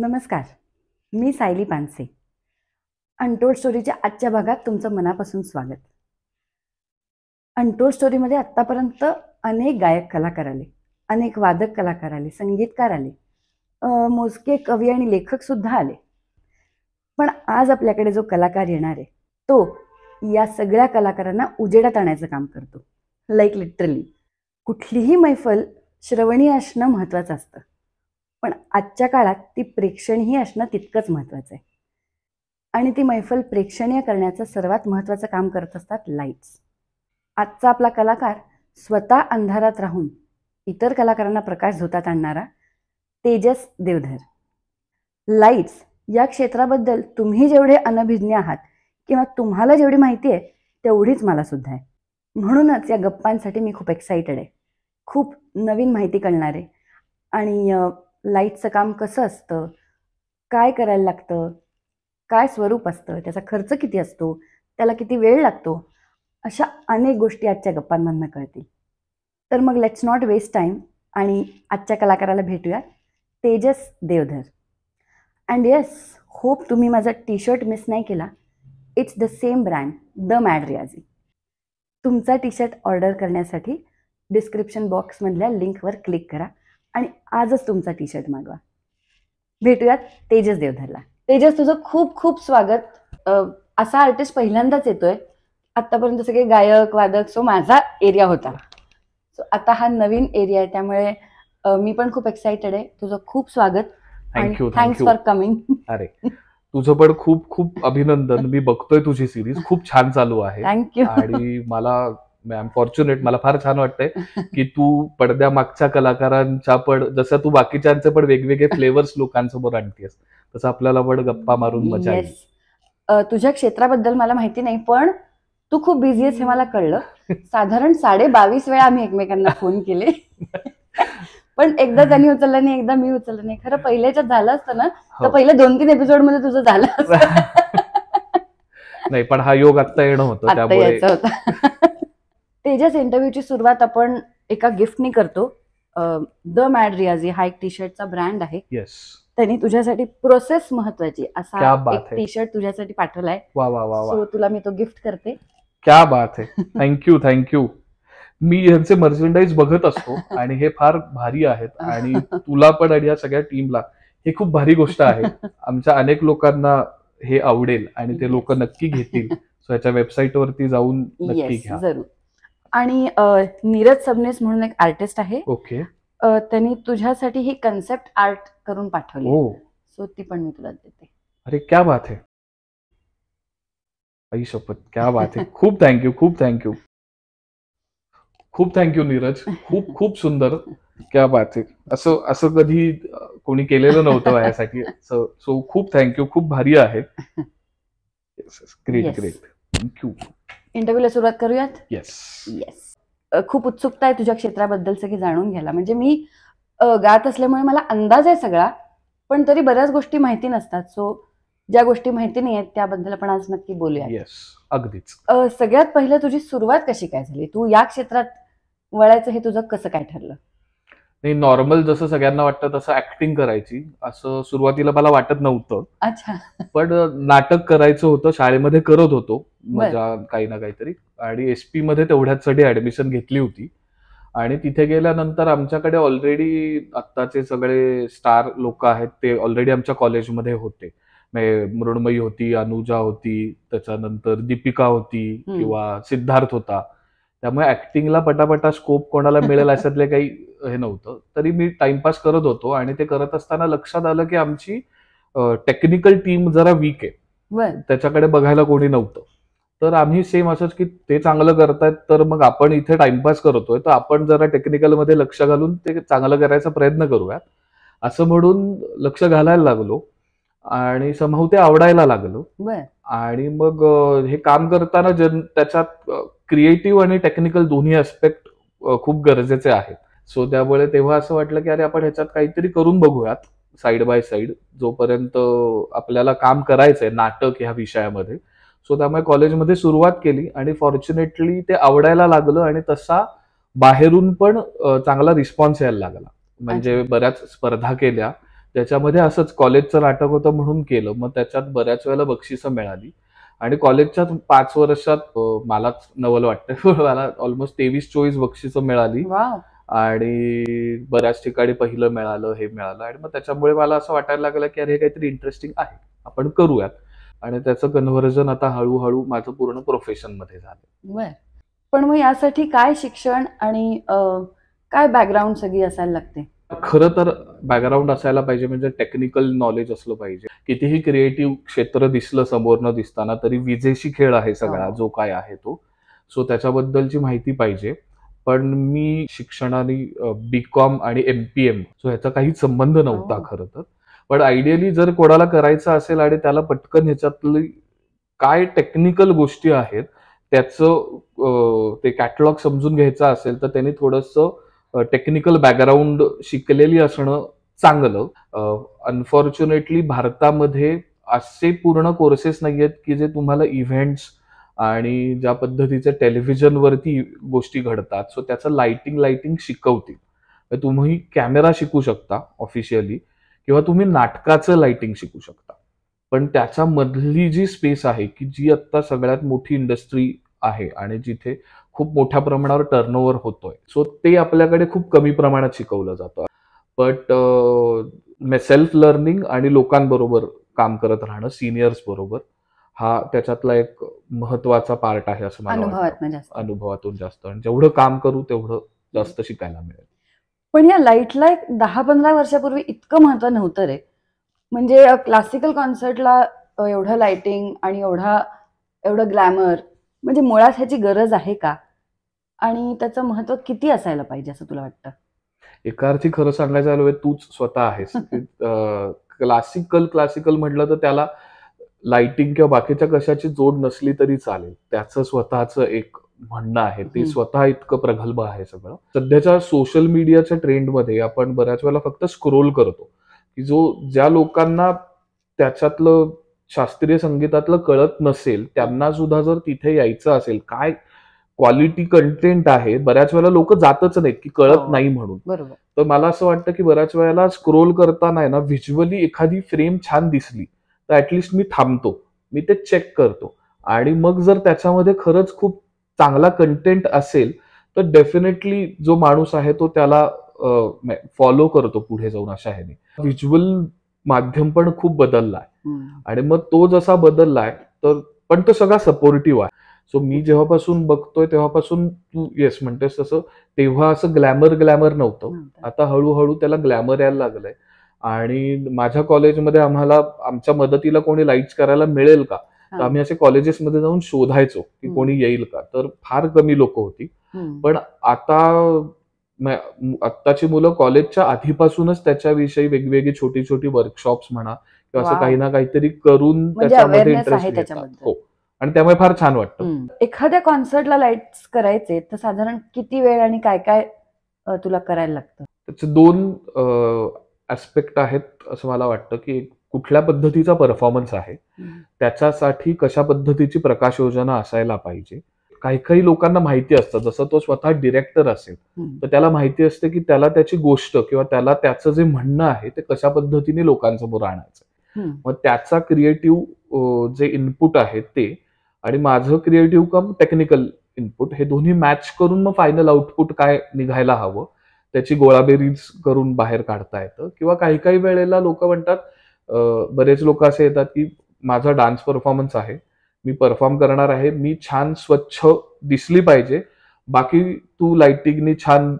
नमस्कार मी सायली पानसे अनटोल्ड स्टोरीच्या आजच्या भागात तुमचं मनापासून स्वागत अनटोल्ड स्टोरीमध्ये आत्तापर्यंत अनेक गायक कलाकार आले अनेक वादक कलाकार आले संगीतकार आले मोजके कवी आणि लेखकसुद्धा आले पण आज आपल्याकडे जो कलाकार येणार आहे तो या सगळ्या कलाकारांना उजेडात आणायचं काम करतो लाईक लिटरली कुठलीही मैफल श्रवणीय असणं महत्त्वाचं असतं पण आजच्या काळात ती प्रेक्षणीय असणं तितकंच महत्त्वाचं आहे आणि ती मैफल प्रेक्षणीय करण्याचं सर्वात महत्त्वाचं काम करत असतात लाईट्स आजचा आपला कलाकार स्वतः अंधारात राहून इतर कलाकारांना प्रकाश झोतात आणणारा तेजस देवधर लाईट्स या क्षेत्राबद्दल तुम्ही जेवढे अनभिज्ञ आहात किंवा तुम्हाला जेवढी माहिती आहे तेवढीच मला सुद्धा आहे म्हणूनच या गप्पांसाठी मी खूप एक्सायटेड आहे खूप नवीन माहिती कळणार आहे आणि लाईटचं काम कसं असतं काय करायला लागतं काय स्वरूप असतं त्याचा खर्च किती असतो त्याला किती वेळ लागतो अशा अनेक गोष्टी आजच्या गप्पांमधनं कळतील तर मग लेट्स नॉट वेस्ट टाईम आणि आजच्या कलाकाराला भेटूयात Tejas Deodhar and yes hope तुम्ही माझा टी शर्ट मिस नाही केला it's the same brand the mad रियाझी तुमचा टी शर्ट ऑर्डर करण्यासाठी डिस्क्रिप्शन बॉक्समधल्या लिंकवर क्लिक करा आणि आजच तुमचा टी शर्ट मागवा भेटूयात तेजस देवधरला तेजस तुझं खूप खूप स्वागत असा आर्टिस्ट पहिल्यांदाच येतोय आतापर्यंत सगळे गायक वादक सो माझा एरिया होता सो आता हा नवीन एरिया आहे त्यामुळे मी पण खूप एक्साइटेड आहे तुझं खूप स्वागत थँक्यू थँक्स फॉर कमिंग अरे तुझं पण खूप खूप अभिनंदन मी बघतोय तुझी सिरीज खूप छान चालू आहे थँक्यू आणि मला मॅम फॉर्च्युनेट मला फार छान वाटतंय की तू पडद्या मागच्या कलाकारांच्या पण जसं तू बाकीच्यांचे पण वेगवेगळे फ्लेवर्स लोकांसमोर आणतेस तसं आपल्याला पण गप्पा मारून मजा येईल तुझ्या क्षेत्राबद्दल मला माहिती नाही पण तू खूप बिझी आहेस हे मला कळलं साधारण साडे बावीस वेळा आम्ही एकमेकांना फोन केले पण एकदा त्यांनी उचलला नाही एकदा मी उचललं नाही खरं पहिल्याच्या झालं असतं ना तर हो. पहिले दोन तीन एपिसोड मध्ये तुझं झालं नाही पण हा योग आत्ता येणं होतं त्यामुळे तेजस इंटरव्ह्यूची सुरुवात आपण एका गिफ्टने करतो द मॅड रियाजी हा एक टी ब्रँड आहे त्यांनी तुझ्यासाठी प्रोसेस महत्वाची असा एक टी शर्ट तुझ्यासाठी पाठवलाय सो तुला मी तो गिफ्ट करते क्या बात आहे थँक्यू थँक्यू मी यांचे मर्चंडाईज बघत असतो आणि हे फार भारी आहेत आणि तुला पण आणि या सगळ्या टीमला हे खूप भारी गोष्ट आहे आमच्या अनेक लोकांना हे आवडेल आणि ते लोक नक्की घेतील सो याच्या वेबसाईट वरती जाऊन नक्की घ्या आणि नीरज सबनेस म्हणून एक आर्टिस्ट आहे ओके त्यांनी तुझ्यासाठी ही कन्सेप्ट आर्ट करून पाठवली सो ती पण मी तुला देते अरे क्या बात आहे आई शपथ क्या बात आहे खूप थँक्यू खूप थँक्यू खूप थँक्यू नीरज खूप खूप सुंदर क्या बात आहे असं असं कधी कोणी केलेलं नव्हतं यासाठी सो सो खूप थँक्यू खूप भारी आहे ग्रेट ग्रेट थँक्यू इंटरव्ह्यूला सुरुवात करूयात येस येस खूप उत्सुकता आहे तुझ्या क्षेत्राबद्दल सगळी जाणून घ्यायला म्हणजे मी गात असल्यामुळे मला अंदाज आहे सगळा पण तरी बऱ्याच गोष्टी माहिती नसतात सो ज्या गोष्टी माहिती नाही आहेत त्याबद्दल आपण आज नक्की बोलूया येस अगदीच सगळ्यात पहिलं तुझी सुरुवात कशी काय झाली तू या क्षेत्रात वळायचं हे तुझं कसं काय ठरलं नाही नॉर्मल जसं सगळ्यांना वाटतं तसं ऍक्टिंग करायची असं सुरुवातीला मला वाटत नव्हतं अच्छा पण नाटक करायचं होतं शाळेमध्ये करत होतो मजा काही ना काहीतरी आणि एसपी मध्ये तेवढ्याचसाठी ऍडमिशन घेतली होती आणि तिथे गेल्यानंतर आमच्याकडे ऑलरेडी आत्ताचे सगळे स्टार लोक आहेत ते ऑलरेडी आमच्या कॉलेजमध्ये होते मृण्मयी होती अनुजा होती त्याच्यानंतर दीपिका होती किंवा सिद्धार्थ होता त्यामुळे ऍक्टिंगला पटापटा स्कोप कोणाला मिळेल अशातले काही हे नव्हतं तरी मी टाइमपास करत होतो आणि ते करत असताना लक्षात आलं की आमची टेक्निकल टीम जरा वीक आहे त्याच्याकडे बघायला कोणी नव्हतं तर आम्ही सेम असंच की ते चांगलं करतायत तर मग आपण इथे टाइमपास करतोय तर आपण जरा टेक्निकलमध्ये लक्ष घालून ते चांगलं करायचा प्रयत्न करूयात असं म्हणून लक्ष घालायला लागलो आणि समाव ते आवडायला लागलो आणि मग हे काम करताना जन त्याच्यात क्रिएटिव्ह आणि टेक्निकल दोन्ही आस्पेक्ट खूप गरजेचे आहेत सो त्यामुळे तेव्हा असं वाटलं की अरे आपण ह्याच्यात काहीतरी करून बघूयात साईड बाय साईड जोपर्यंत आपल्याला काम करायचंय नाटक ह्या विषयामध्ये सो त्यामुळे कॉलेजमध्ये सुरुवात केली आणि फॉर्च्युनेटली ते आवडायला लागलं आणि तसा बाहेरून पण चांगला रिस्पॉन्स यायला लागला म्हणजे बऱ्याच स्पर्धा केल्या त्याच्यामध्ये असंच कॉलेजचं नाटक होतं म्हणून केलं मग त्याच्यात बऱ्याच वेळेला बक्षिसं मिळाली आणि कॉलेजच्या पाच वर्षात मलाच नवल वाटतं मला ऑलमोस्ट तेवीस चोवीस बक्षिसं मिळाली आणि बऱ्याच ठिकाणी पहिलं मिळालं हे मिळालं आणि मग त्याच्यामुळे मला असं वाटायला लागलं की अरे हे काहीतरी इंटरेस्टिंग आहे आपण करूयात आणि त्याचं कन्व्हर्जन आता हळूहळू माझं पूर्ण प्रोफेशन मध्ये झालं पण मग यासाठी काय शिक्षण आणि काय बॅकग्राऊंड सगळी असायला लागते खरं तर बॅकग्राऊंड असायला पाहिजे म्हणजे टेक्निकल नॉलेज असलं पाहिजे कितीही क्रिएटिव्ह क्षेत्र दिसलं समोर न दिसताना तरी विजेशी खेळ आहे सगळा हो. जो काय आहे तो सो त्याच्याबद्दलची माहिती पाहिजे पण मी शिक्षणाने बी कॉम आणि एम पी एम सो ह्याचा काही संबंध नव्हता हो. खरं तर पण आयडियली जर कोणाला करायचं असेल आणि त्याला पटकन ह्याच्यातली काय टेक्निकल गोष्टी आहेत त्याचं ते कॅटलॉग समजून घ्यायचा असेल तर त्यांनी थोडंसं टेक्निकल बॅकग्राऊंड शिकलेली असणं चांगलं अनफॉर्च्युनेटली भारतामध्ये असे पूर्ण कोर्सेस नाही आहेत की जे तुम्हाला इव्हेंट्स आणि ज्या पद्धतीचे टेलिव्हिजनवरती गोष्टी घडतात सो त्याचं लाइटिंग लाइटिंग शिकवतील तुम्ही कॅमेरा शिकू शकता ऑफिशियली किंवा तुम्ही नाटकाचं लाइटिंग शिकू शकता पण त्याच्यामधली जी स्पेस आहे की जी आत्ता सगळ्यात मोठी इंडस्ट्री आहे आणि जिथे खूप मोठ्या प्रमाणावर टर्नओव्हर होतोय सो ते आपल्याकडे खूप कमी प्रमाणात शिकवलं जातं बट सेल्फ लर्निंग आणि लोकांबरोबर काम करत राहणं सिनियर्स बरोबर हा त्याच्यातला एक महत्वाचा पार्ट आहे असं मला अनुभवातून जास्त आणि जेवढं काम करू तेवढं जास्त शिकायला मिळेल पण या लाईटला एक दहा पंधरा वर्षापूर्वी इतकं महत्व नव्हतं रे म्हणजे क्लासिकल कॉन्सर्टला एवढं लाइटिंग आणि एवढा एवढं ग्लॅमर म्हणजे मुळात ह्याची गरज आहे का आणि त्याचं महत्व किती असायला पाहिजे असं तुला वाटतं एका अर्थी खरं सांगायचं झालं तूच स्वतः आहेस क्लासिकल क्लासिकल म्हटलं तर त्याला लाइटिंग किंवा बाकीच्या कशाची जोड नसली तरी चालेल त्याचं स्वतःच एक म्हणणं आहे ते स्वतः इतकं प्रगल्भ आहे सगळं सध्याच्या सोशल मीडियाच्या ट्रेंडमध्ये आपण बऱ्याच वेळेला फक्त स्क्रोल करतो की जो ज्या लोकांना त्याच्यातलं शास्त्रीय संगीतातलं कळत नसेल त्यांना सुद्धा जर तिथे यायचं असेल काय क्वालिटी कंटेंट आहे बऱ्याच वेळेला लोक जातच नाहीत की कळत हो. नाही म्हणून तर मला असं वाटतं की बऱ्याच वेळेला स्क्रोल करताना ना व्हिज्युअली एखादी फ्रेम छान दिसली तर ऍटलिस्ट मी थांबतो मी ते चेक करतो आणि मग जर त्याच्यामध्ये खरंच खूप चांगला कंटेंट असेल तर डेफिनेटली जो माणूस आहे तो त्याला फॉलो करतो पुढे जाऊन अशा ह्याने व्हिज्युअल माध्यम पण खूप बदललाय आणि मग तो जसा बदललाय तर पण तो सगळा सपोर्टिव्ह आहे सो मी जेव्हापासून बघतोय तेव्हापासून तू येस म्हणतेस तसं तेव्हा असं ग्लॅमर ग्लॅमर नव्हतं आता हळूहळू त्याला ग्लॅमर यायला लागलंय आणि माझ्या कॉलेजमध्ये आम्हाला आमच्या मदतीला कोणी लाईट करायला मिळेल का तर आम्ही असे कॉलेजेसमध्ये जाऊन शोधायचो की कोणी येईल का तर फार कमी लोक होती पण आता आत्ताची मुलं कॉलेजच्या आधीपासूनच त्याच्याविषयी वेगवेगळी छोटी छोटी वर्कशॉप्स म्हणा किंवा असं काही ना काहीतरी करून म्हणजे त्याच्यामध्ये इंटरेस्ट हो आणि त्यामुळे फार छान वाटतं एखाद्या कॉन्सर्टला लाईट करायचे तर साधारण किती वेळ आणि काय काय तुला करायला लागतं त्याचे दोन ऍस्पेक्ट आहेत असं मला वाटतं की कुठल्या पद्धतीचा परफॉर्मन्स आहे त्याच्यासाठी कशा पद्धतीची प्रकाश योजना असायला पाहिजे काही काही लोकांना माहिती असतं जसं तो स्वतः डिरेक्टर असेल तर त्याला माहिती असते की त्याला त्याची गोष्ट किंवा त्याला त्याचं जे म्हणणं आहे ते कशा पद्धतीने लोकांसमोर आणायचं मग त्याचा क्रिएटिव्ह जे इनपुट आहे ते आणि माझं क्रिएटिव्ह कम टेक्निकल इनपुट हे दोन्ही मॅच करून मग फायनल आउटपुट काय निघायला हवं त्याची गोळाबेरीज करून बाहेर काढता येतं किंवा काही काही वेळेला लोक म्हणतात बरेच लोक असे येतात की माझा डान्स परफॉर्मन्स आहे मी परफॉर्म करणार आहे मी छान स्वच्छ दिसली पाहिजे बाकी तू लाइटिंगनी छान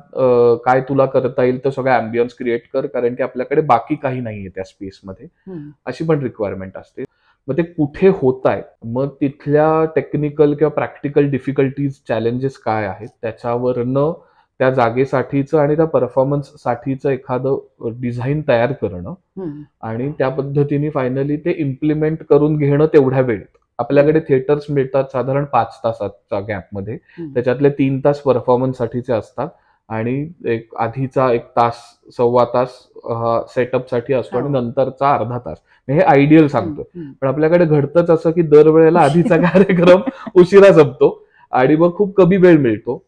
काय तुला करता येईल तर सगळ्या अँबियन्स क्रिएट कर कारण की आपल्याकडे बाकी काही नाहीये त्या स्पेसमध्ये अशी पण रिक्वायरमेंट असते मग ते कुठे होत आहे मग तिथल्या टेक्निकल किंवा प्रॅक्टिकल डिफिकल्टीज चॅलेंजेस काय आहेत त्याच्यावरनं त्या जागेसाठीचं आणि त्या परफॉर्मन्ससाठीचं एखादं डिझाईन तयार करणं आणि त्या पद्धतीने फायनली ते इम्प्लिमेंट करून घेणं तेवढ्या वेळेत आपल्याकडे थिएटर्स मिळतात साधारण पाच तासाच्या गॅपमध्ये त्याच्यातले तीन तास परफॉर्मन्ससाठीचे असतात आणि एक आधीचा एक तास सव्वा तास हा सेटअपसाठी असतो आणि हो. नंतरचा अर्धा तास हे आयडियल सांगतोय पण आपल्याकडे घडतंच असं की दरवेळेला आधीचा कार्यक्रम उशिरा जपतो आणि मग खूप कमी वेळ मिळतो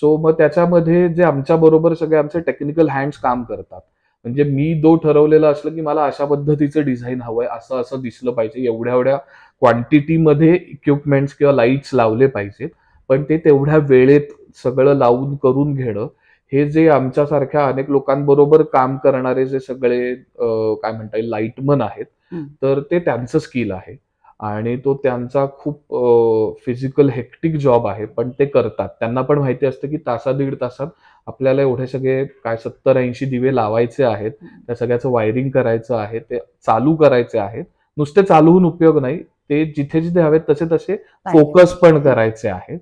सो मग त्याच्यामध्ये जे आमच्या बरोबर सगळे आमचे टेक्निकल हँड्स काम करतात म्हणजे मी दो ठरवलेलं असलं की मला अशा पद्धतीचं डिझाईन हवंय असं असं दिसलं पाहिजे एवढ्या एवढ्या क्वांटिटीमध्ये इक्विपमेंट्स किंवा लाईट्स लावले पाहिजेत पण ते तेवढ्या वेळेत सगळं लावून करून घेणं हे जे आमच्यासारख्या अनेक लोकांबरोबर काम करणारे जे सगळे काय म्हणता येईल लाईटमन आहेत तर ते त्यांचं स्किल आहे आणि तो त्यांचा खूप फिजिकल हेक्टिक जॉब आहे पण ते करतात त्यांना पण माहिती असतं की तासा दीड तासात आपल्याला एवढे सगळे काय सत्तर ऐंशी दिवे लावायचे आहेत त्या सगळ्याचं वायरिंग करायचं आहे ते चालू करायचे आहे नुसते चालवून उपयोग नाही ते जिथे जिथे हवेत तसे तसे फोकस पण करायचे आहेत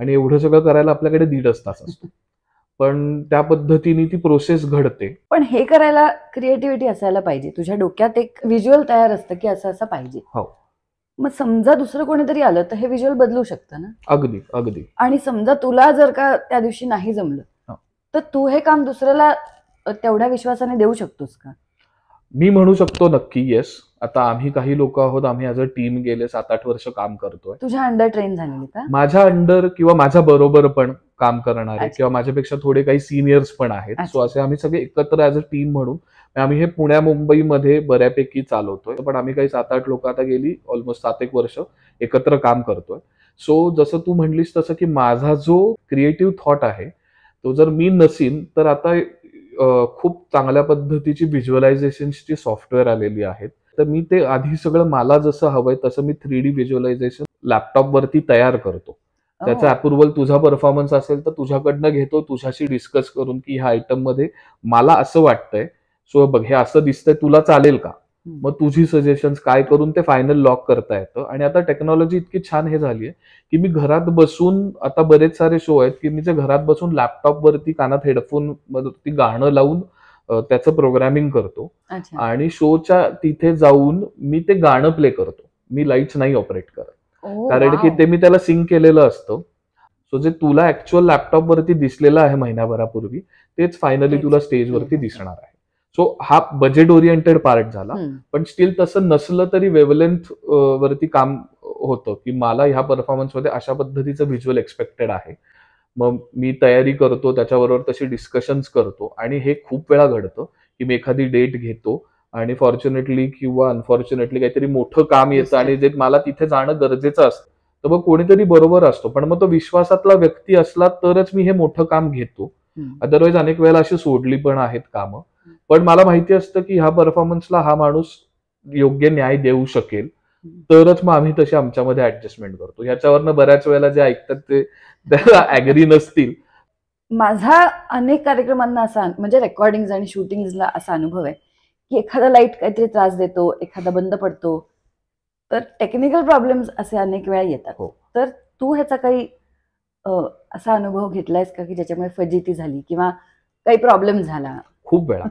आणि एवढं सगळं करायला आपल्याकडे दीड तास असतो पण त्या पद्धतीने ती प्रोसेस घडते पण हे करायला क्रिएटिव्हिटी असायला पाहिजे तुझ्या डोक्यात एक व्हिज्युअल तयार असतं की असं असं पाहिजे हो मग समजा दुसरं कोणीतरी आलं तर हे व्हिज्युअल बदलू शकतं ना अगदी अगदी आणि समजा तुला जर का त्या दिवशी नाही जमलं हो. तर तू हे काम दुसऱ्याला तेवढ्या विश्वासाने देऊ शकतोस का मी म्हणू शकतो नक्की येस आता आम्ही काही लोक आहोत आम्ही ऍज अ टीम गेले सात आठ वर्ष काम करतोय तुझ्या अंडर ट्रेन झालेली का माझ्या अंडर किंवा माझ्या बरोबर पण काम करणारे किंवा माझ्यापेक्षा थोडे काही सिनियर्स पण आहेत सो असे आम्ही सगळे एकत्र ऍज अ टीम म्हणून आम्ही हे पुण्या मुंबईमध्ये बऱ्यापैकी चालवतोय पण आम्ही काही सात आठ लोक आता गेली ऑलमोस्ट सात एक वर्ष एकत्र काम करतोय सो जसं तू म्हणलीस तसं की माझा जो क्रिएटिव्ह थॉट आहे तो जर मी नसीन तर आता खूप चांगल्या पद्धतीची व्हिज्युअलायझेशनची सॉफ्टवेअर आलेली आहेत तर मी ते आधी सगळं मला जसं हवंय तसं मी थ्री डी व्हिज्युअलायझेशन वरती तयार करतो हो. त्याचा अप्रुव्हल तुझा परफॉर्मन्स असेल तर तुझ्याकडनं घेतो तुझ्याशी डिस्कस करून की ह्या आयटम मध्ये मला असं वाटतंय सो बघ हे असं दिसतंय तुला चालेल का मग तुझी सजेशन काय करून ते फायनल लॉक करता येतं आणि आता टेक्नॉलॉजी इतकी छान हे झाली आहे की मी घरात बसून आता बरेच सारे शो आहेत की मी जे घरात बसून लॅपटॉप वरती कानात हेडफोन वरती गाणं लावून त्याचं प्रोग्रॅमिंग करतो आणि शोच्या तिथे जाऊन मी ते गाणं प्ले करतो मी लाईट्स नाही ऑपरेट करत कारण की ते मी त्याला सिंक केलेलं असतं सो जे तुला ऍक्च्युअल लॅपटॉप वरती दिसलेलं आहे महिनाभरापूर्वी तेच फायनली तुला स्टेजवरती दिसणार आहे सो हा बजेट ओरिएंटेड पार्ट झाला पण स्टील तसं नसलं तरी वेवलेंथ वरती काम होतं की मला ह्या परफॉर्मन्समध्ये अशा पद्धतीचं व्हिज्युअल एक्सपेक्टेड आहे मग मी तयारी करतो त्याच्याबरोबर तशी डिस्कशन्स करतो आणि हे खूप वेळा घडतं की मी एखादी डेट घेतो आणि फॉर्च्युनेटली किंवा अनफॉर्च्युनेटली काहीतरी मोठं काम येतं आणि जे मला तिथे जाणं गरजेचं असतं तर मग कोणीतरी बरोबर असतो पण मग तो विश्वासातला व्यक्ती असला तरच मी हे मोठं काम घेतो अदरवाईज अनेक वेळेला अशी सोडली पण आहेत कामं पण मला माहिती असतं की ह्या परफॉर्मन्सला हा माणूस योग्य न्याय देऊ शकेल तरच मग आम्ही तशी आमच्यामध्ये ऍडजस्टमेंट करतो ह्याच्यावरनं बऱ्याच वेळेला जे ऐकतात ते त्याला ऍग्री नसतील माझा अनेक कार्यक्रमांना असा म्हणजे रेकॉर्डिंग आणि शूटिंगला असा अनुभव आहे की एखादा लाईट काहीतरी त्रास देतो एखादा बंद पडतो तर टेक्निकल प्रॉब्लेम असे अनेक वेळा येतात हो. तर तू ह्याचा काही असा अनुभव घेतलायस का की ज्याच्यामुळे फजिती झाली किंवा काही प्रॉब्लेम झाला खूप वेळा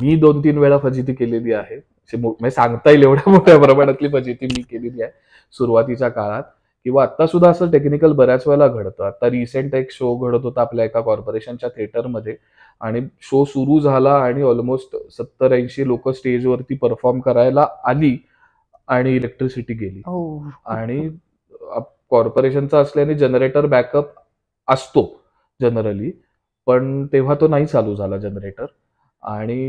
मी दोन तीन वेळा फजिती केलेली आहे म्हणजे सांगता येईल एवढ्या मोठ्या प्रमाणातली फजिती मी केलेली आहे सुरुवातीच्या काळात किंवा आता सुद्धा असं टेक्निकल बऱ्याच वेळेला घडतं आता रिसेंट एक शो घडत होता आपल्या एका कॉर्पोरेशनच्या थिएटरमध्ये आणि शो सुरू झाला आणि ऑलमोस्ट सत्तर ऐंशी लोक स्टेजवरती परफॉर्म करायला आली आणि इलेक्ट्रिसिटी गेली हो. आणि कॉर्पोरेशनचा असल्याने जनरेटर बॅकअप असतो जनरली पण तेव्हा तो नाही चालू झाला जनरेटर आणि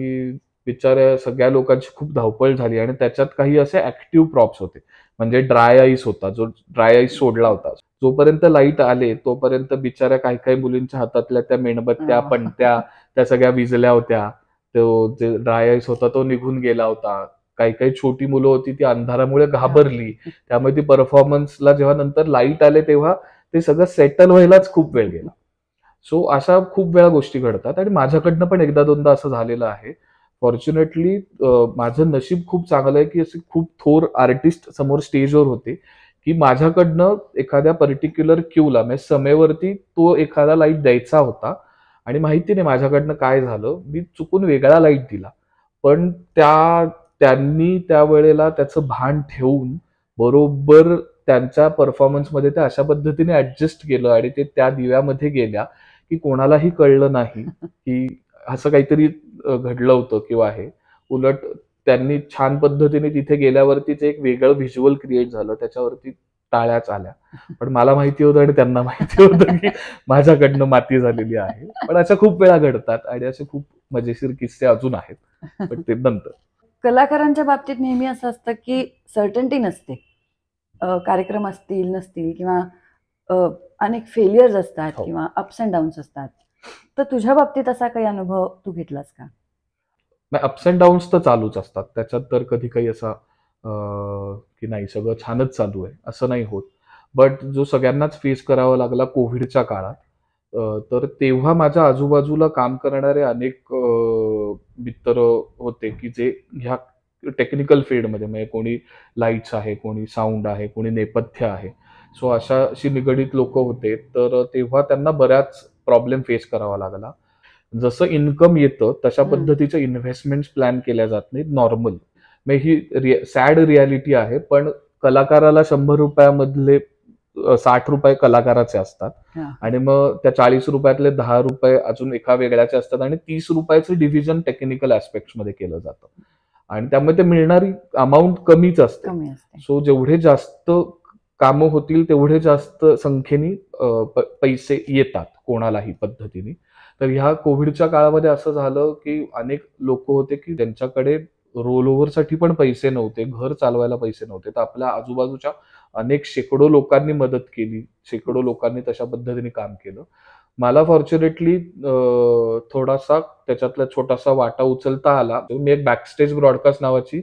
बिचाऱ्या सगळ्या लोकांची खूप धावपळ झाली आणि त्याच्यात काही असे ऍक्टिव्ह प्रॉप्स होते म्हणजे ड्राय आईस होता जो ड्राय आईस सोडला होता जोपर्यंत लाईट आले तोपर्यंत बिचाऱ्या काही काही मुलींच्या हातातल्या त्या मेणबत्त्या पणत्या त्या सगळ्या विजल्या होत्या तो जे ड्राय आईस होता तो निघून गेला होता काही काही छोटी मुलं होती ती अंधारामुळे घाबरली त्यामुळे ती परफॉर्मन्सला जेव्हा नंतर लाईट आले तेव्हा ते सगळं सेटल व्हायलाच खूप वेळ गेला सो अशा खूप वेळा गोष्टी घडतात आणि माझ्याकडनं पण एकदा दोनदा असं झालेलं आहे फॉर्च्युनेटली माझं नशीब खूप चांगलं आहे की असे खूप थोर आर्टिस्ट समोर स्टेजवर होते की माझ्याकडनं एखाद्या पर्टिक्युलर क्यूला म्हणजे समेवरती तो एखादा लाईट द्यायचा होता आणि माहिती नाही माझ्याकडनं काय झालं मी चुकून वेगळा लाईट दिला पण त्या त्यांनी त्यावेळेला त्याचं भान ठेवून बरोबर त्यांच्या परफॉर्मन्समध्ये त्या अशा पद्धतीने ऍडजस्ट केलं आणि ते त्या दिव्यामध्ये गेल्या की कोणालाही कळलं नाही की असं काहीतरी घडलं होतं किंवा आहे उलट त्यांनी छान पद्धतीने तिथे गेल्यावरतीच एक वेगळं व्हिज्युअल क्रिएट झालं त्याच्यावरती टाळ्याच आल्या पण मला माहिती होतं आणि त्यांना माहिती होतं की माझ्याकडनं माती झालेली आहे पण अशा खूप वेळा घडतात आणि असे खूप मजेशीर किस्से अजून आहेत पण ते नंतर कलाकारांच्या बाबतीत नेहमी असं असतं की सर्टन्टी नसते कार्यक्रम असतील नसतील किंवा अनेक फेलियर्स असतात हो. किंवा अप्स अँड डाऊन्स असतात तर तुझ्या बाबतीत असा काही अनुभव तू घेतलास का नाही अप्स अँड डाऊन्स तर चालूच असतात त्याच्यात तर कधी काही असा की नाही सगळं छानच चालू आहे असं नाही होत बट जो सगळ्यांनाच फेस करावा लागला कोविडच्या काळात तर तेव्हा माझ्या आजूबाजूला काम करणारे अनेक मित्र होते की जे ह्या टेक्निकल फील्डमध्ये म्हणजे कोणी लाईट्स आहे कोणी साऊंड आहे कोणी नेपथ्य आहे सो अशाशी निगडीत लोक होते तर तेव्हा त्यांना बऱ्याच प्रॉब्लेम फेस करावा लागला जसं इन्कम येतं तशा पद्धतीचे इन्व्हेस्टमेंट प्लॅन केल्या जात नाहीत नॉर्मल मग ही सॅड रियालिटी आहे पण कलाकाराला शंभर रुपयामधले साठ रुपये कलाकाराचे असतात आणि मग त्या चाळीस रुपयातले दहा रुपये अजून एका वेगळ्याचे असतात आणि तीस रुपयाचं डिव्हिजन टेक्निकल ऍस्पेक्ट मध्ये केलं जातं आणि त्यामुळे ते मिळणारी अमाऊंट कमीच असते सो जेवढे जास्त कामं होतील तेवढे जास्त संख्येने पैसे येतात कोणालाही पद्धतीने तर ह्या कोविडच्या काळामध्ये असं झालं की अनेक लोक होते की त्यांच्याकडे रोल ओव्हरसाठी पण पैसे नव्हते घर चालवायला पैसे नव्हते तर आपल्या आजूबाजूच्या अनेक शेकडो लोकांनी मदत केली शेकडो लोकांनी तशा पद्धतीने काम केलं मला फॉर्च्युनेटली थोडासा त्याच्यातला छोटासा वाटा उचलता आला मी एक बॅकस्टेज ब्रॉडकास्ट नावाची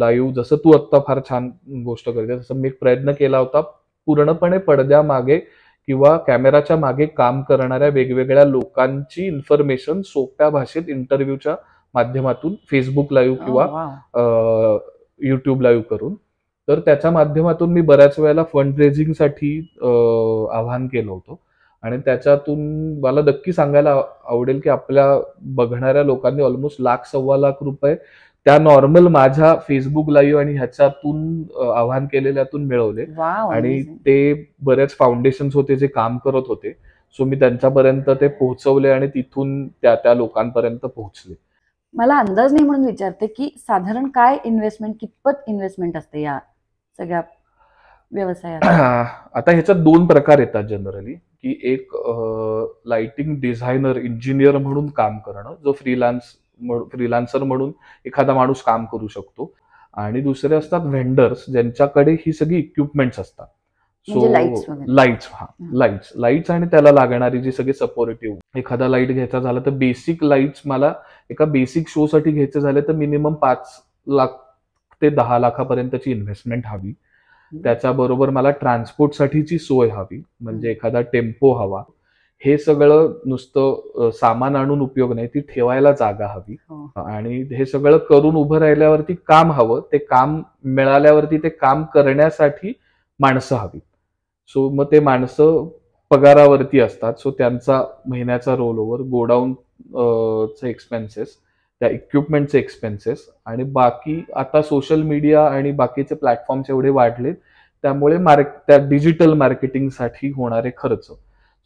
लाईव्ह जसं तू आत्ता फार छान गोष्ट करते तसं मी एक प्रयत्न केला होता पूर्णपणे पडद्यामागे किंवा कॅमेराच्या मागे काम करणाऱ्या वेगवेगळ्या लोकांची इन्फॉर्मेशन सोप्या भाषेत इंटरव्ह्यूच्या माध्यमातून फेसबुक लाईव्ह oh, किंवा युट्यूब लाईव्ह करून तर त्याच्या माध्यमातून मी बऱ्याच वेळेला फंड रेझिंगसाठी आवाहन केलं होतं आणि त्याच्यातून मला नक्की सांगायला आवडेल की आपल्या बघणाऱ्या लोकांनी ऑलमोस्ट लाख सव्वा लाख रुपये त्या नॉर्मल माझ्या फेसबुक लाईव्ह आणि ह्याच्यातून आव्हान केलेल्यातून मिळवले आणि ते बरेच फाउंडेशन होते जे काम करत होते सो मी त्यांच्यापर्यंत ते पोहोचवले आणि तिथून त्या त्या लोकांपर्यंत पोहोचले मला अंदाज नाही म्हणून विचारते की साधारण काय इन्व्हेस्टमेंट कितपत इन्व्हेस्टमेंट असते या सगळ्या व्यवसायात आता ह्याच्यात दोन प्रकार येतात जनरली की एक लाइटिंग डिझायनर इंजिनियर म्हणून काम करणं जो फ्रीलान्स फ्रीलान्सर म्हणून एखादा माणूस काम करू शकतो आणि दुसरे असतात व्हेंडर्स ज्यांच्याकडे ही सगळी इक्विपमेंट्स असतात सो म्हणजे लाईट्स हा लाईट्स लाईट्स आणि त्याला लागणारी जी सगळी सपोर्टिव्ह एखादा लाईट घ्यायचा झाला तर बेसिक लाईट्स मला एका बेसिक शो साठी घ्यायचे झाले तर मिनिमम पाच लाख ते दहा लाखापर्यंतची इन्व्हेस्टमेंट हवी त्याच्याबरोबर मला ट्रान्सपोर्टसाठीची सोय हवी म्हणजे एखादा टेम्पो हवा हे सगळं नुसतं सामान आणून उपयोग नाही ती ठेवायला जागा हवी हो. आणि हे सगळं करून उभं राहिल्यावरती काम हवं ते काम मिळाल्यावरती ते काम करण्यासाठी माणसं हवी सो मग ते माणसं पगारावरती असतात सो त्यांचा महिन्याचा रोल ओव्हर गोडाऊन चे एक्सपेन्सेस त्या इक्विपमेंटचे एक्सपेन्सेस आणि बाकी आता सोशल मीडिया आणि बाकीचे प्लॅटफॉर्म एवढे वाढलेत त्यामुळे मार्क त्या डिजिटल मार्केटिंगसाठी होणारे खर्च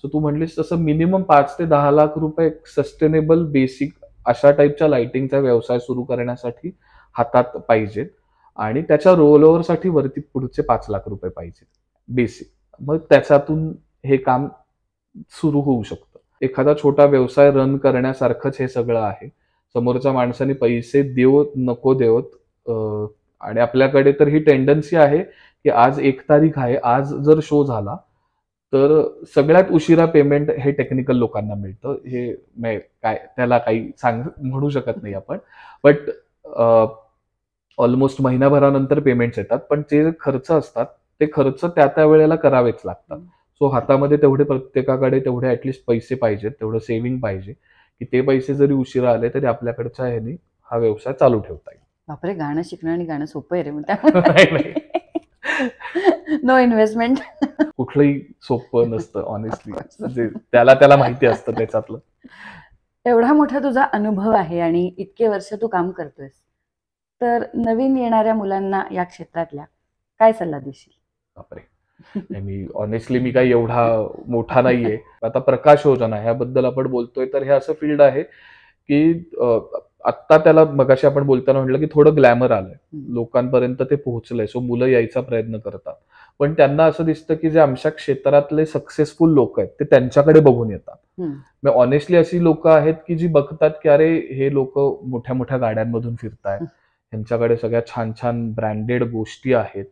सो तू म्हणलीस तसं मिनिमम पाच ते दहा लाख रुपये सस्टेनेबल बेसिक अशा टाईपच्या लाइटिंगचा व्यवसाय सुरू करण्यासाठी हातात पाहिजेत आणि त्याच्या रोल ओव्हरसाठी वरती पुढचे पाच लाख रुपये पाहिजेत बेसिक मग त्याच्यातून हे काम सुरू होऊ शकतं एखादा छोटा व्यवसाय रन करण्यासारखंच हे सगळं आहे समोरच्या माणसाने पैसे देवत नको देवत आणि आपल्याकडे तर ही टेंडन्सी आहे की आज एक तारीख आहे आज जर शो झाला तर सगळ्यात उशिरा पेमेंट हे टेक्निकल लोकांना मिळतं हे काय त्याला काही सांग म्हणू शकत नाही आपण बट ऑलमोस्ट महिनाभरानंतर पेमेंट्स येतात पण जे खर्च असतात ते खर्च त्या त्या वेळेला करावेच लागतात सो हातामध्ये तेवढे प्रत्येकाकडे तेवढे ऍटलिस्ट पैसे पाहिजेत तेवढं सेव्हिंग पाहिजे की ते पैसे जरी उशिरा आले तरी आपल्याकडच्या ह्याने हा व्यवसाय चालू ठेवता येईल बापरे गाणं शिकणं आणि गाणं सोपं आहे रे नो इन्व्हेस्टमेंट कुठलंही सोपं नसतं ऑनेस्टली म्हणजे त्याला त्याला माहिती असतं त्याच्यातलं एवढा मोठा तुझा अनुभव आहे आणि इतके वर्ष तू काम करतोयस तर नवीन येणाऱ्या मुलांना या क्षेत्रातल्या काय सल्ला देशील बापरे मी ऑनेस्टली मी काही एवढा मोठा नाहीये आता प्रकाश योजना ह्याबद्दल आपण बोलतोय तर हे असं फील्ड आहे की आत्ता त्याला मगाशी आपण बोलताना म्हटलं की थोडं ग्लॅमर आलंय लोकांपर्यंत ते पोहोचलंय सो मुलं यायचा प्रयत्न करतात पण त्यांना असं दिसतं की जे आमच्या क्षेत्रातले सक्सेसफुल लोक आहेत ते त्यांच्याकडे बघून येतात ऑनेस्टली अशी लोक आहेत की जी बघतात की अरे हे लोक मोठ्या मोठ्या गाड्यांमधून फिरतायत त्यांच्याकडे सगळ्या छान छान ब्रँडेड गोष्टी आहेत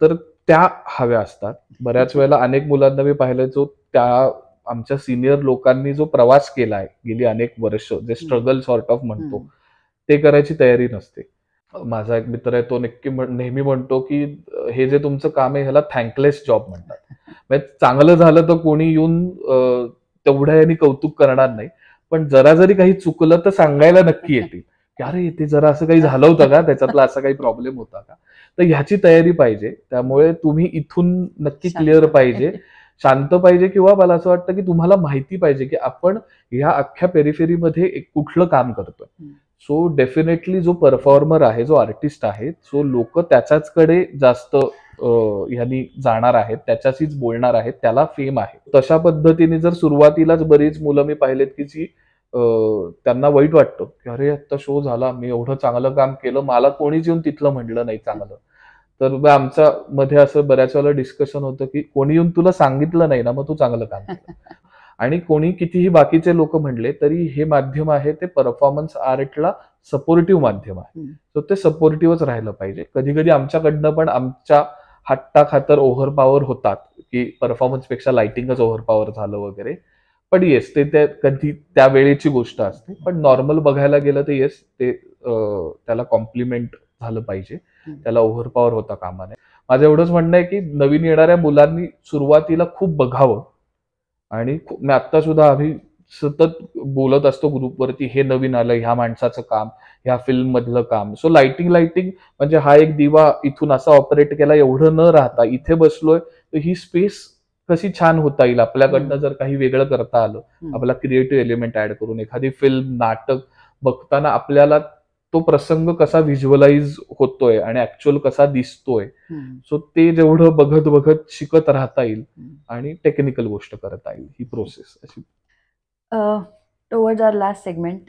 तर त्या हव्या असतात बऱ्याच वेळेला अनेक मुलांना मी पाहिलं जो त्या आमच्या सिनियर लोकांनी जो प्रवास केला आहे गेली अनेक वर्ष जे स्ट्रगल सॉर्ट ऑफ म्हणतो ते करायची तयारी नसते हो. माझा एक मित्र आहे तो नक्की नेहमी म्हणतो की हे जे तुमचं काम आहे ह्याला थँकलेस जॉब म्हणतात म्हणजे चांगलं झालं तर कोणी येऊन तेवढ्या यांनी कौतुक करणार नाही पण जरा जरी काही चुकलं तर सांगायला नक्की येतील की अरे ते जरा असं काही झालं होतं का त्याच्यातला असा काही प्रॉब्लेम होता का तर ह्याची तयारी पाहिजे त्यामुळे तुम्ही इथून नक्की क्लिअर पाहिजे शांत पाहिजे किंवा मला असं वाटतं की तुम्हाला माहिती पाहिजे की आपण ह्या अख्ख्या पेरिफेरीमध्ये एक कुठलं काम करतोय सो डेफिनेटली जो परफॉर्मर आहे जो आर्टिस्ट आहे सो लोक त्याच्याच कडे जास्त यानी जाणार आहेत त्याच्याशीच बोलणार आहेत त्याला फेम आहे तशा पद्धतीने जर सुरुवातीलाच बरीच मुलं मी पाहिलेत की जी त्यांना वाईट वाटतं की अरे आता शो झाला मी एवढं चांगलं काम केलं मला कोणीच येऊन तिथलं म्हणलं नाही चांगलं तर आमच्या मध्ये असं बऱ्याच वेळेला डिस्कशन होतं की कोणी येऊन तुला सांगितलं नाही ना मग तू चांगलं काम आणि कोणी कितीही बाकीचे लोक म्हणले तरी हे माध्यम आहे ते परफॉर्मन्स आर्टला सपोर्टिव्ह माध्यम आहे तर ते सपोर्टिव्हच राहिलं पाहिजे कधी कधी आमच्याकडनं पण आमच्या हट्टा खातर ओव्हर पॉवर होतात की परफॉर्मन्सपेक्षा लाइटिंगच ओव्हर पॉवर झालं वगैरे पण येस ते त्या कधी त्या वेळेची गोष्ट असते पण नॉर्मल बघायला गेलं तर येस ते त्याला कॉम्प्लिमेंट झालं पाहिजे त्याला पॉवर होता कामा नये माझं एवढंच म्हणणं आहे की नवीन येणाऱ्या मुलांनी सुरुवातीला खूप बघावं आणि मी आता सुद्धा आम्ही सतत बोलत असतो ग्रुपवरती हे नवीन आलं ह्या माणसाचं काम ह्या फिल्म मधलं काम सो लाइटिंग लाइटिंग म्हणजे हा एक दिवा इथून असा ऑपरेट केला एवढं न राहता इथे बसलोय तर ही स्पेस कशी छान होता येईल आपल्याकडनं जर काही वेगळं करता आलं आपला क्रिएटिव्ह एलिमेंट ऍड करून एखादी फिल्म नाटक बघताना आपल्याला तो प्रसंग कसा व्हिज्युअलाइज होतोय आणि ऍक्च्युअल कसा दिसतोय सो ते जेवढं बघत बघत शिकत राहता येईल आणि टेक्निकल गोष्ट करता येईल ही प्रोसेस अशी आर लास्ट सेगमेंट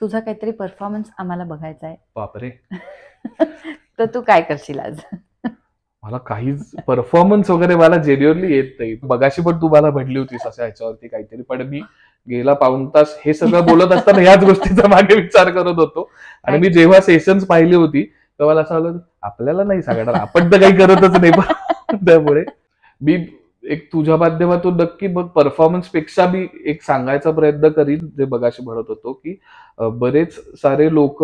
तुझा काहीतरी परफॉर्मन्स आम्हाला बघायचा आहे बापरे तर तू काय करशील आज मला काहीच परफॉर्मन्स वगैरे मला जेन्युअरली येत नाही बघाशी पण तू मला म्हटली होतीस अशा ह्याच्यावरती काहीतरी पण मी गेला पाऊन तास हे सगळं बोलत असताना याच गोष्टीचा मागे विचार करत होतो आणि मी जेव्हा सेशन्स पाहिली होती तेव्हा मला असं आलं आपल्याला नाही सांगणार आपण तर काही करतच नाही पण त्यामुळे मी एक तुझ्या माध्यमातून नक्की मग परफॉर्मन्स पेक्षा मी एक सांगायचा प्रयत्न करीन जे बघाशी म्हणत होतो की बरेच सारे लोक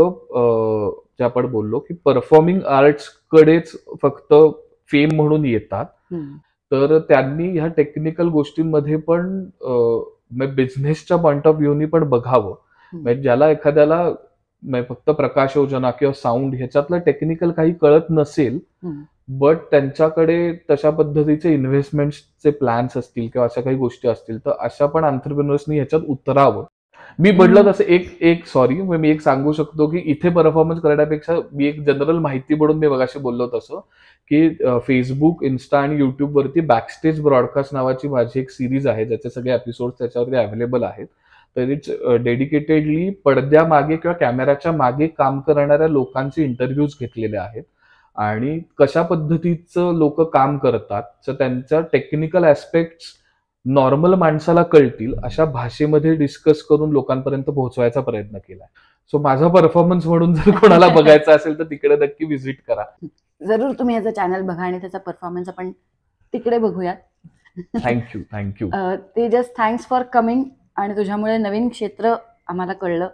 जे आपण बोललो की परफॉर्मिंग आर्ट्स कडेच फक्त फेम म्हणून येतात तर त्यांनी ह्या टेक्निकल गोष्टींमध्ये पण बिझनेसच्या पॉइंट ऑफ व्ह्यूनी पण बघावं म्हणजे ज्याला एखाद्याला फक्त प्रकाश योजना किंवा साऊंड ह्याच्यातलं टेक्निकल काही कळत नसेल बट त्यांच्याकडे तशा पद्धतीचे इन्व्हेस्टमेंटचे प्लॅन्स असतील किंवा अशा काही गोष्टी असतील तर अशा पण अंतरप्रिन्युअर्सनी ह्याच्यात उतरावं मी म्हटलं तसं एक एक सॉरी मी एक सांगू शकतो की इथे परफॉर्मन्स करण्यापेक्षा मी एक जनरल माहिती म्हणून मी बघाशी बोललो तसं की फेसबुक इन्स्टा आणि युट्यूबवरती बॅकस्टेज ब्रॉडकास्ट नावाची माझी एक सिरीज आहे ज्याचे सगळे एपिसोड त्याच्यावरती अवेलेबल आहेत तर इट्स डेडिकेटेडली पडद्यामागे किंवा कॅमेऱ्याच्या मागे काम करणाऱ्या लोकांचे इंटरव्ह्यूज घेतलेले आहेत आणि कशा पद्धतीचं लोक काम करतात तर त्यांचा टेक्निकल ॲस्पेक्ट्स नॉर्मल माणसाला कळतील अशा भाषेमध्ये डिस्कस करून लोकांपर्यंत पोहोचवायचा प्रयत्न केला सो माझा परफॉर्मन्स म्हणून जर कोणाला बघायचा असेल तर तिकडे नक्की व्हिजिट करा जरूर तुम्ही याचा चॅनल बघा आणि त्याचा परफॉर्मन्स आपण तिकडे बघूया थँक्यू थँक्यू ते जस्ट थँक्स फॉर कमिंग आणि तुझ्यामुळे नवीन क्षेत्र आम्हाला कळलं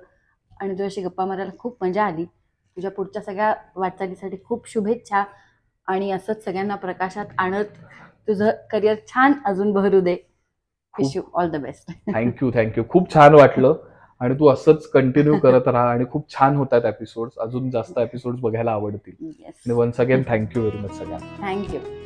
आणि तुझ्याशी गप्पा मारायला खूप मजा आली तुझ्या पुढच्या सगळ्या वाटचालीसाठी खूप शुभेच्छा आणि असंच सगळ्यांना प्रकाशात आणत तुझं करिअर छान अजून बहरू दे wish you all the best thank you thank you खूप छान वाटलं आणि तू असंच कंटिन्यू करत राहा आणि खूप छान होतात एपिसोड अजून जास्त एपिसोड बघायला आवडतील आणि once again thank you very much सगळ्या थँक्यू